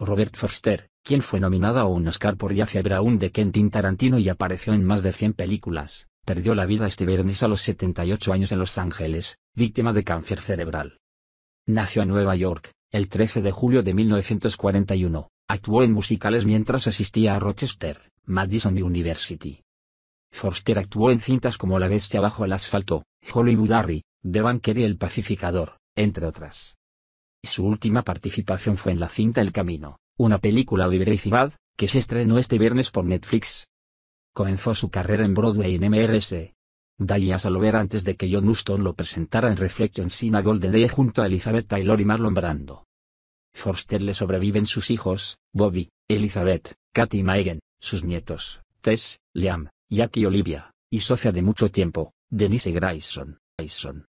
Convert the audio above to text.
Robert Forster, quien fue nominado a un Oscar por Jaffe Brown de Kentin Tarantino y apareció en más de 100 películas, perdió la vida este viernes a los 78 años en Los Ángeles, víctima de cáncer cerebral. Nació en Nueva York, el 13 de julio de 1941, actuó en musicales mientras asistía a Rochester, Madison University. Forster actuó en cintas como La bestia bajo el asfalto, Hollywood Harry, The Banker y El pacificador, entre otras su última participación fue en la cinta El Camino, una película de Bad, que se estrenó este viernes por Netflix. Comenzó su carrera en Broadway en MRS. Dallas al ver antes de que John Huston lo presentara en Reflection Cinema Golden Day junto a Elizabeth Taylor y Marlon Brando. Forster le sobreviven sus hijos, Bobby, Elizabeth, Katy y sus nietos, Tess, Liam, Jack y Olivia, y socia de mucho tiempo, Denise Grayson. Grayson.